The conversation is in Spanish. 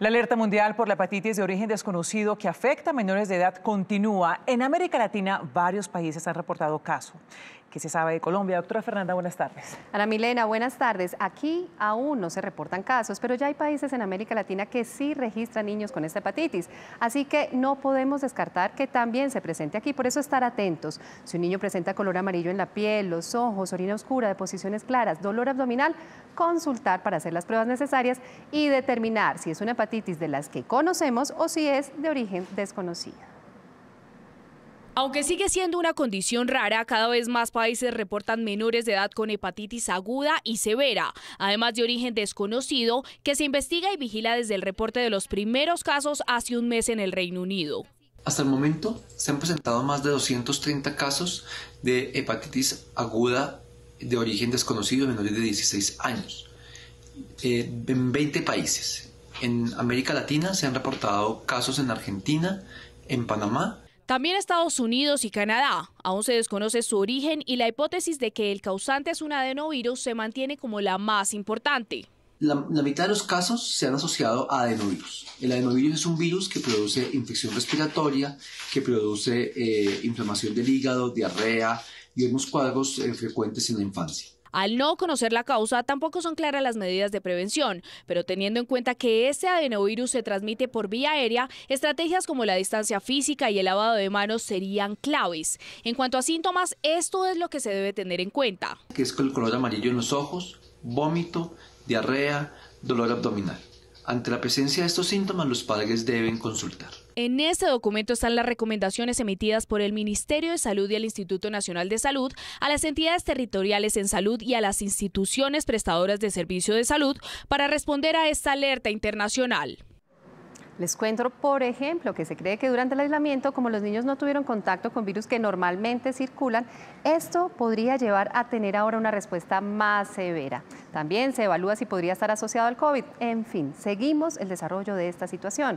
La alerta mundial por la hepatitis de origen desconocido que afecta a menores de edad continúa. En América Latina, varios países han reportado casos que se sabe de Colombia. Doctora Fernanda, buenas tardes. Ana Milena, buenas tardes. Aquí aún no se reportan casos, pero ya hay países en América Latina que sí registran niños con esta hepatitis. Así que no podemos descartar que también se presente aquí. Por eso estar atentos. Si un niño presenta color amarillo en la piel, los ojos, orina oscura, deposiciones claras, dolor abdominal, consultar para hacer las pruebas necesarias y determinar si es una hepatitis de las que conocemos o si es de origen desconocido. Aunque sigue siendo una condición rara, cada vez más países reportan menores de edad con hepatitis aguda y severa, además de origen desconocido, que se investiga y vigila desde el reporte de los primeros casos hace un mes en el Reino Unido. Hasta el momento se han presentado más de 230 casos de hepatitis aguda de origen desconocido en menores de 16 años eh, en 20 países. En América Latina se han reportado casos en Argentina, en Panamá, también Estados Unidos y Canadá. Aún se desconoce su origen y la hipótesis de que el causante es un adenovirus se mantiene como la más importante. La, mitad de los casos se han asociado a adenovirus. El adenovirus es un virus que produce infección respiratoria, que produce eh, inflamación del hígado, diarrea y unos cuadros eh, frecuentes en la infancia. Al no conocer la causa, tampoco son claras las medidas de prevención, pero teniendo en cuenta que este adenovirus se transmite por vía aérea, estrategias como la distancia física y el lavado de manos serían claves. En cuanto a síntomas, esto es lo que se debe tener en cuenta. Que es el color amarillo en los ojos, vómito, diarrea, dolor abdominal. Ante la presencia de estos síntomas, los padres deben consultar. En este documento están las recomendaciones emitidas por el Ministerio de Salud y el Instituto Nacional de Salud a las entidades territoriales en salud y a las instituciones prestadoras de servicio de salud para responder a esta alerta internacional. Les cuento, por ejemplo, que se cree que durante el aislamiento, como los niños no tuvieron contacto con virus que normalmente circulan, esto podría llevar a tener ahora una respuesta más severa. También se evalúa si podría estar asociado al COVID. En fin, seguimos el desarrollo de esta situación.